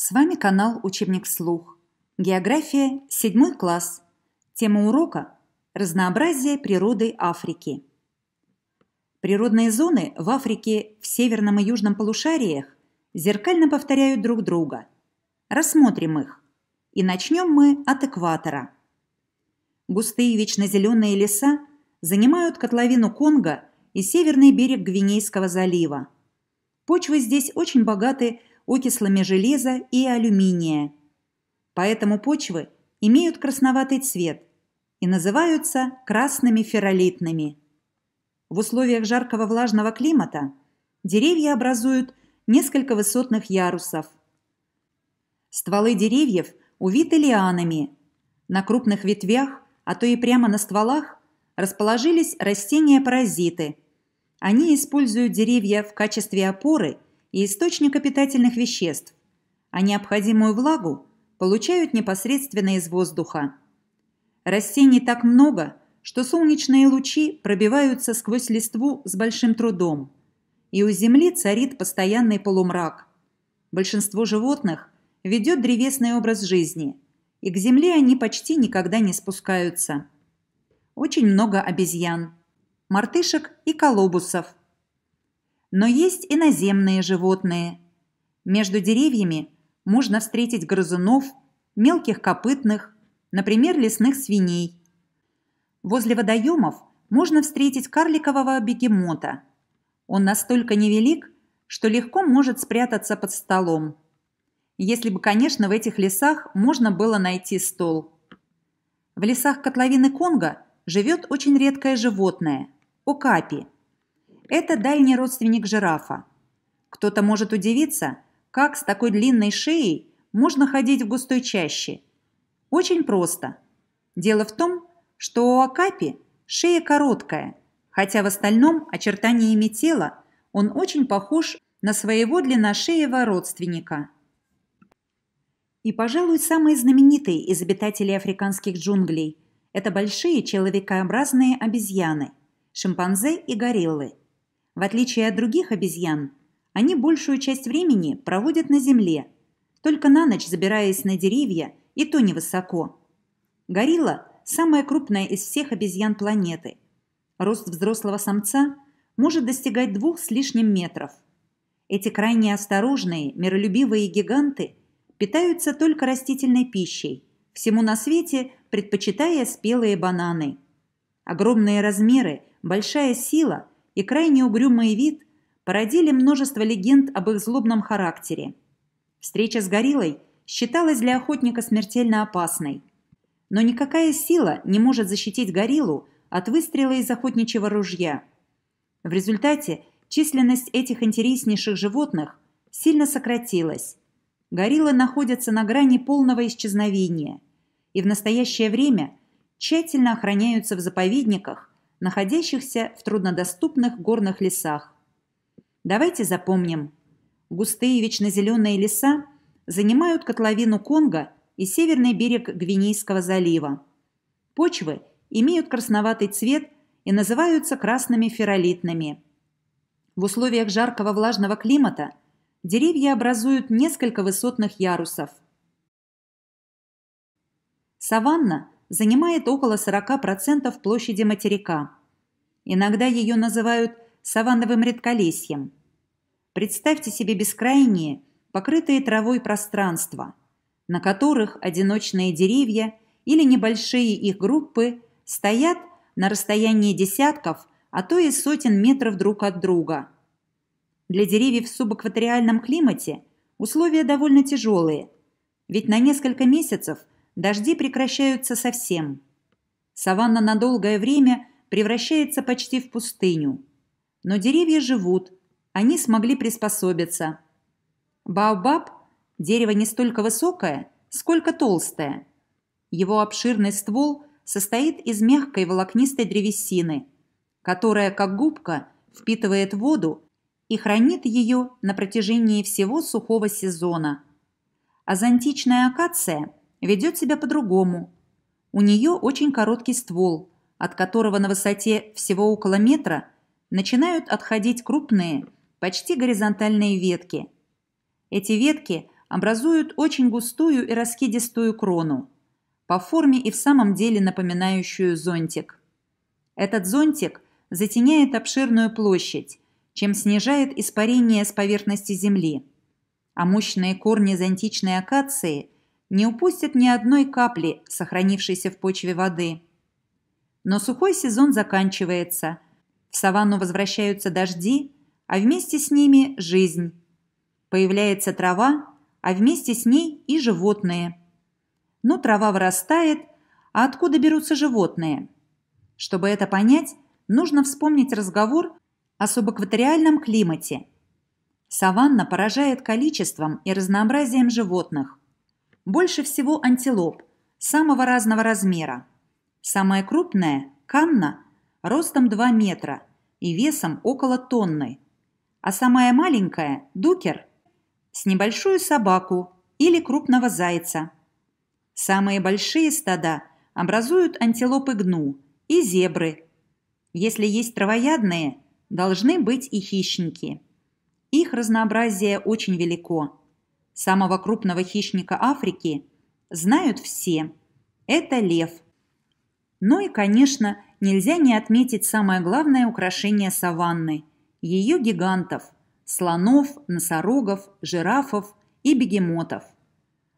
С вами канал «Учебник Слух. География, седьмой класс. Тема урока – разнообразие природы Африки. Природные зоны в Африке в северном и южном полушариях зеркально повторяют друг друга. Рассмотрим их. И начнем мы от экватора. Густые вечно зеленые леса занимают котловину Конго и северный берег Гвинейского залива. Почвы здесь очень богаты окислами железа и алюминия. Поэтому почвы имеют красноватый цвет и называются красными ферролитными. В условиях жаркого влажного климата деревья образуют несколько высотных ярусов. Стволы деревьев увиты лианами. На крупных ветвях, а то и прямо на стволах, расположились растения-паразиты. Они используют деревья в качестве опоры – и источника питательных веществ, а необходимую влагу получают непосредственно из воздуха. Растений так много, что солнечные лучи пробиваются сквозь листву с большим трудом, и у земли царит постоянный полумрак. Большинство животных ведет древесный образ жизни, и к земле они почти никогда не спускаются. Очень много обезьян, мартышек и колобусов – но есть и наземные животные. Между деревьями можно встретить грызунов, мелких копытных, например, лесных свиней. Возле водоемов можно встретить карликового бегемота. Он настолько невелик, что легко может спрятаться под столом. Если бы, конечно, в этих лесах можно было найти стол. В лесах котловины Конго живет очень редкое животное – окапи – это дальний родственник жирафа. Кто-то может удивиться, как с такой длинной шеей можно ходить в густой чаще. Очень просто. Дело в том, что у акапи шея короткая, хотя в остальном очертаниями тела он очень похож на своего длинношеего родственника. И, пожалуй, самые знаменитые из обитателей африканских джунглей – это большие человекообразные обезьяны, шимпанзе и гориллы – в отличие от других обезьян, они большую часть времени проводят на земле, только на ночь забираясь на деревья, и то невысоко. Горилла – самая крупная из всех обезьян планеты. Рост взрослого самца может достигать двух с лишним метров. Эти крайне осторожные, миролюбивые гиганты питаются только растительной пищей, всему на свете предпочитая спелые бананы. Огромные размеры, большая сила – и крайне угрюмый вид породили множество легенд об их злобном характере. Встреча с гориллой считалась для охотника смертельно опасной. Но никакая сила не может защитить гориллу от выстрела из охотничьего ружья. В результате численность этих интереснейших животных сильно сократилась. Гориллы находятся на грани полного исчезновения и в настоящее время тщательно охраняются в заповедниках находящихся в труднодоступных горных лесах. Давайте запомним. Густые вечно зеленые леса занимают котловину Конго и северный берег Гвинейского залива. Почвы имеют красноватый цвет и называются красными ферролитными. В условиях жаркого влажного климата деревья образуют несколько высотных ярусов. Саванна занимает около 40% площади материка. Иногда ее называют саванновым редколесьем. Представьте себе бескрайние, покрытые травой пространства, на которых одиночные деревья или небольшие их группы стоят на расстоянии десятков, а то и сотен метров друг от друга. Для деревьев в субэкваториальном климате условия довольно тяжелые, ведь на несколько месяцев – дожди прекращаются совсем. Саванна на долгое время превращается почти в пустыню. Но деревья живут, они смогли приспособиться. Баобаб – дерево не столько высокое, сколько толстое. Его обширный ствол состоит из мягкой волокнистой древесины, которая, как губка, впитывает воду и хранит ее на протяжении всего сухого сезона. Азантичная акация – ведет себя по-другому. У нее очень короткий ствол, от которого на высоте всего около метра начинают отходить крупные, почти горизонтальные ветки. Эти ветки образуют очень густую и раскидистую крону, по форме и в самом деле напоминающую зонтик. Этот зонтик затеняет обширную площадь, чем снижает испарение с поверхности земли. А мощные корни зонтичной акации – не упустят ни одной капли, сохранившейся в почве воды. Но сухой сезон заканчивается. В саванну возвращаются дожди, а вместе с ними жизнь. Появляется трава, а вместе с ней и животные. Но трава вырастает, а откуда берутся животные? Чтобы это понять, нужно вспомнить разговор о субэкваториальном климате. Саванна поражает количеством и разнообразием животных больше всего антилоп самого разного размера. Самая крупная – канна, ростом 2 метра и весом около тонны, а самая маленькая – дукер, с небольшую собаку или крупного зайца. Самые большие стада образуют антилопы гну и зебры. Если есть травоядные, должны быть и хищники. Их разнообразие очень велико – самого крупного хищника Африки, знают все. Это лев. Ну и, конечно, нельзя не отметить самое главное украшение саванны – ее гигантов – слонов, носорогов, жирафов и бегемотов.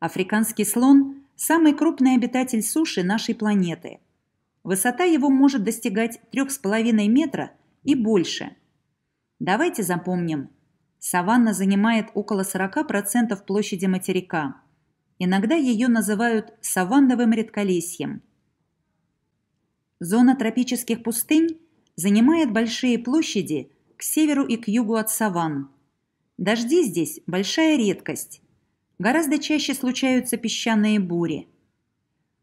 Африканский слон – самый крупный обитатель суши нашей планеты. Высота его может достигать 3,5 метра и больше. Давайте запомним – Саванна занимает около 40% площади материка. Иногда ее называют саванновым редколесьем. Зона тропических пустынь занимает большие площади к северу и к югу от саван. Дожди здесь – большая редкость. Гораздо чаще случаются песчаные бури.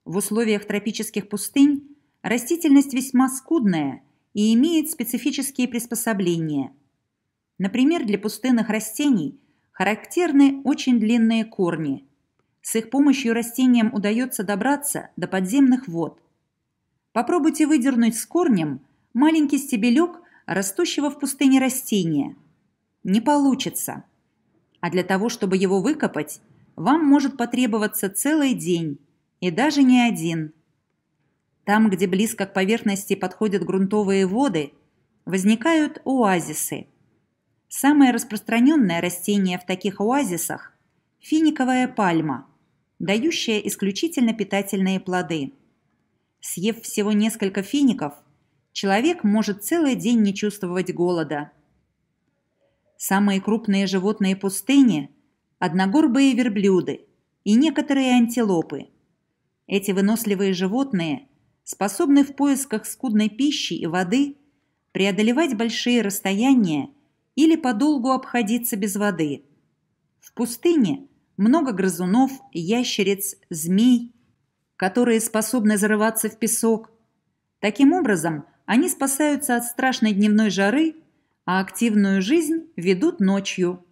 В условиях тропических пустынь растительность весьма скудная и имеет специфические приспособления – Например, для пустынных растений характерны очень длинные корни. С их помощью растениям удается добраться до подземных вод. Попробуйте выдернуть с корнем маленький стебелек растущего в пустыне растения. Не получится. А для того, чтобы его выкопать, вам может потребоваться целый день, и даже не один. Там, где близко к поверхности подходят грунтовые воды, возникают оазисы – Самое распространенное растение в таких оазисах – финиковая пальма, дающая исключительно питательные плоды. Съев всего несколько фиников, человек может целый день не чувствовать голода. Самые крупные животные пустыни – одногорбые верблюды и некоторые антилопы. Эти выносливые животные способны в поисках скудной пищи и воды преодолевать большие расстояния – или подолгу обходиться без воды. В пустыне много грызунов, ящериц, змей, которые способны зарываться в песок. Таким образом, они спасаются от страшной дневной жары, а активную жизнь ведут ночью.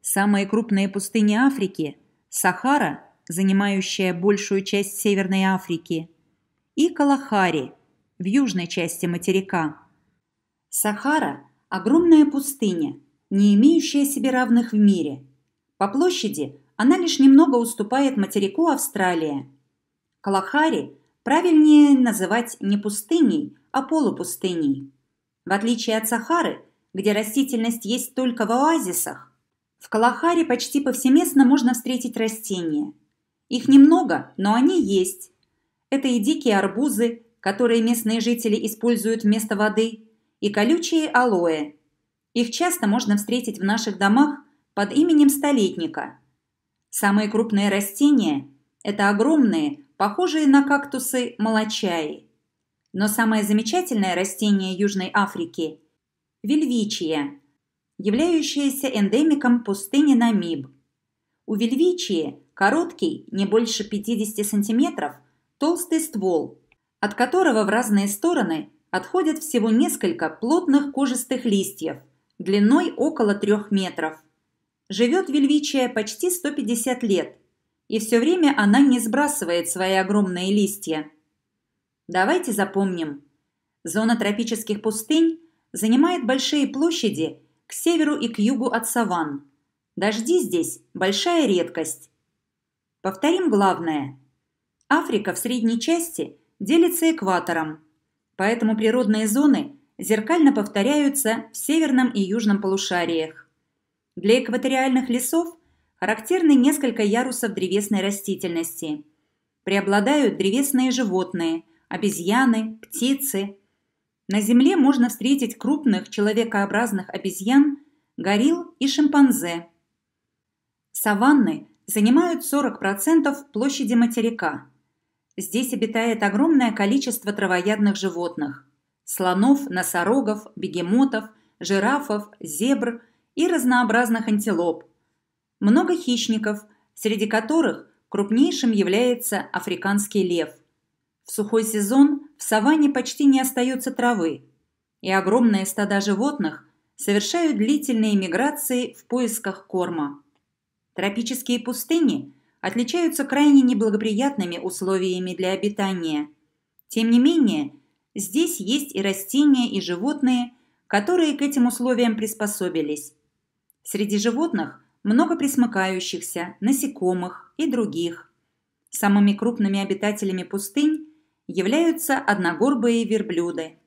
Самые крупные пустыни Африки – Сахара, занимающая большую часть Северной Африки, и Калахари в южной части материка. Сахара – Огромная пустыня, не имеющая себе равных в мире. По площади она лишь немного уступает материку Австралия. Калахари правильнее называть не пустыней, а полупустыней. В отличие от Сахары, где растительность есть только в оазисах, в Калахари почти повсеместно можно встретить растения. Их немного, но они есть. Это и дикие арбузы, которые местные жители используют вместо воды, и колючие алоэ. Их часто можно встретить в наших домах под именем столетника. Самые крупные растения – это огромные, похожие на кактусы молочаи. Но самое замечательное растение Южной Африки – вельвичия, являющаяся эндемиком пустыни Намиб. У вельвичии короткий, не больше 50 см, толстый ствол, от которого в разные стороны отходят всего несколько плотных кожистых листьев, длиной около 3 метров. Живет вельвичия почти 150 лет, и все время она не сбрасывает свои огромные листья. Давайте запомним. Зона тропических пустынь занимает большие площади к северу и к югу от саванн. Дожди здесь – большая редкость. Повторим главное. Африка в средней части делится экватором – поэтому природные зоны зеркально повторяются в северном и южном полушариях. Для экваториальных лесов характерны несколько ярусов древесной растительности. Преобладают древесные животные, обезьяны, птицы. На Земле можно встретить крупных человекообразных обезьян, горилл и шимпанзе. Саванны занимают 40% площади материка – Здесь обитает огромное количество травоядных животных – слонов, носорогов, бегемотов, жирафов, зебр и разнообразных антилоп. Много хищников, среди которых крупнейшим является африканский лев. В сухой сезон в саванне почти не остается травы, и огромные стада животных совершают длительные миграции в поисках корма. Тропические пустыни – отличаются крайне неблагоприятными условиями для обитания. Тем не менее, здесь есть и растения, и животные, которые к этим условиям приспособились. Среди животных много присмыкающихся, насекомых и других. Самыми крупными обитателями пустынь являются одногорбые верблюды –